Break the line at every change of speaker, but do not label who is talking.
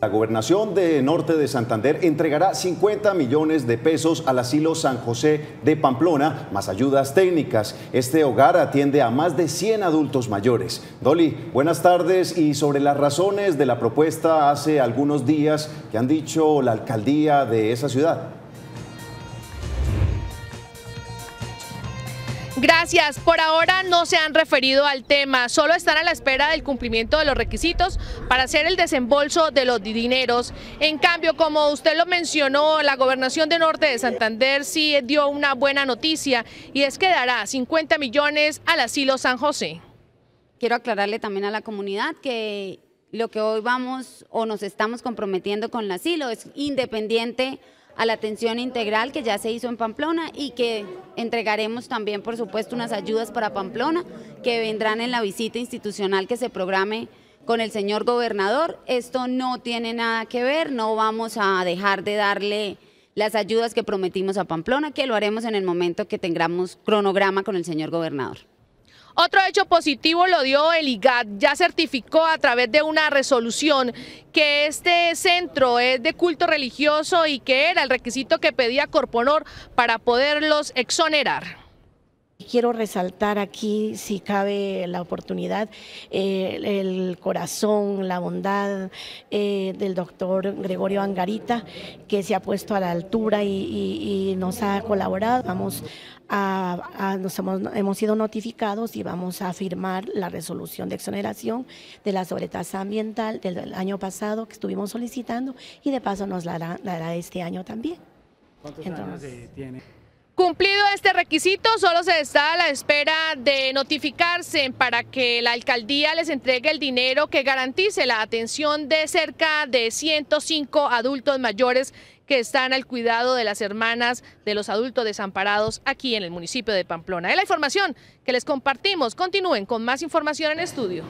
La gobernación de Norte de Santander entregará 50 millones de pesos al asilo San José de Pamplona, más ayudas técnicas. Este hogar atiende a más de 100 adultos mayores. Dolly, buenas tardes y sobre las razones de la propuesta hace algunos días que han dicho la alcaldía de esa ciudad.
Gracias. Por ahora no se han referido al tema, solo están a la espera del cumplimiento de los requisitos para hacer el desembolso de los dineros. En cambio, como usted lo mencionó, la Gobernación de Norte de Santander sí dio una buena noticia y es que dará 50 millones al
asilo San José. Quiero aclararle también a la comunidad que lo que hoy vamos o nos estamos comprometiendo con el asilo es independiente a la atención integral que ya se hizo en Pamplona y que entregaremos también, por supuesto, unas ayudas para Pamplona que vendrán en la visita institucional que se programe con el señor gobernador. Esto no tiene nada que ver, no vamos a dejar de darle las ayudas que prometimos a Pamplona, que lo haremos en el momento que tengamos cronograma con el señor gobernador.
Otro hecho positivo lo dio el IGAT, ya certificó a través de una resolución que este centro es de culto religioso y que era el requisito que pedía Corponor para poderlos exonerar.
Quiero resaltar aquí, si cabe la oportunidad, eh, el corazón, la bondad eh, del doctor Gregorio Angarita, que se ha puesto a la altura y, nos ha colaborado. Vamos a, nos hemos, sido notificados y vamos a firmar la resolución de exoneración de la sobretasa ambiental del, año pasado que estuvimos solicitando y de paso nos la dará este año también.
¿Cuántos años tiene?
Cumplido este requisito, solo se está a la espera de
notificarse para que la alcaldía les entregue el dinero que garantice la atención de cerca de 105 adultos mayores que están al cuidado de las hermanas de los adultos desamparados aquí en el municipio de Pamplona. Es la información que les compartimos. Continúen con más información en estudio.